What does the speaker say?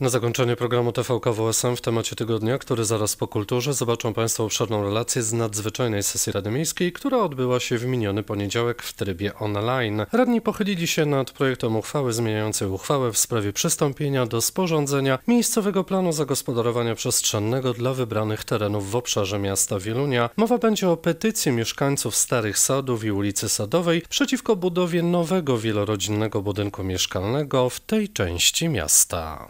Na zakończenie programu TVK WSM w temacie tygodnia, który zaraz po kulturze, zobaczą Państwo obszerną relację z nadzwyczajnej sesji Rady Miejskiej, która odbyła się w miniony poniedziałek w trybie online. Radni pochylili się nad projektem uchwały zmieniającej uchwałę w sprawie przystąpienia do sporządzenia miejscowego planu zagospodarowania przestrzennego dla wybranych terenów w obszarze miasta Wielunia. Mowa będzie o petycji mieszkańców Starych Sadów i ulicy Sadowej przeciwko budowie nowego wielorodzinnego budynku mieszkalnego w tej części miasta.